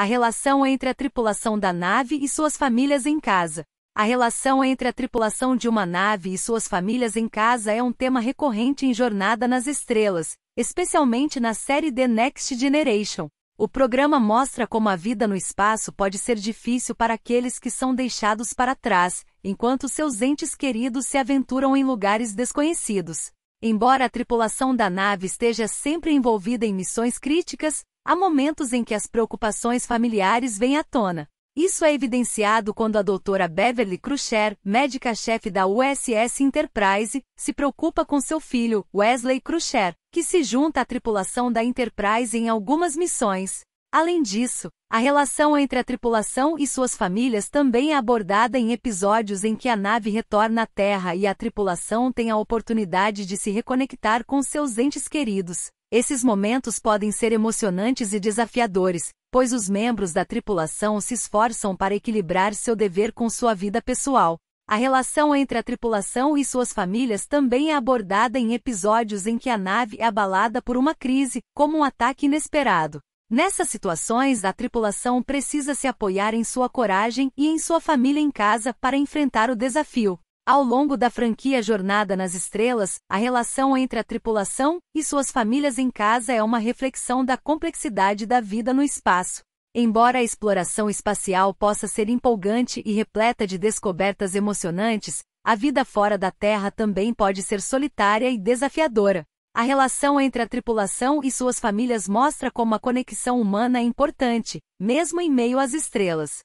a relação entre a tripulação da nave e suas famílias em casa. A relação entre a tripulação de uma nave e suas famílias em casa é um tema recorrente em Jornada nas Estrelas, especialmente na série The Next Generation. O programa mostra como a vida no espaço pode ser difícil para aqueles que são deixados para trás, enquanto seus entes queridos se aventuram em lugares desconhecidos. Embora a tripulação da nave esteja sempre envolvida em missões críticas, Há momentos em que as preocupações familiares vêm à tona. Isso é evidenciado quando a doutora Beverly Crusher, médica-chefe da USS Enterprise, se preocupa com seu filho, Wesley Crusher, que se junta à tripulação da Enterprise em algumas missões. Além disso, a relação entre a tripulação e suas famílias também é abordada em episódios em que a nave retorna à Terra e a tripulação tem a oportunidade de se reconectar com seus entes queridos. Esses momentos podem ser emocionantes e desafiadores, pois os membros da tripulação se esforçam para equilibrar seu dever com sua vida pessoal. A relação entre a tripulação e suas famílias também é abordada em episódios em que a nave é abalada por uma crise, como um ataque inesperado. Nessas situações, a tripulação precisa se apoiar em sua coragem e em sua família em casa para enfrentar o desafio. Ao longo da franquia Jornada nas Estrelas, a relação entre a tripulação e suas famílias em casa é uma reflexão da complexidade da vida no espaço. Embora a exploração espacial possa ser empolgante e repleta de descobertas emocionantes, a vida fora da Terra também pode ser solitária e desafiadora. A relação entre a tripulação e suas famílias mostra como a conexão humana é importante, mesmo em meio às estrelas.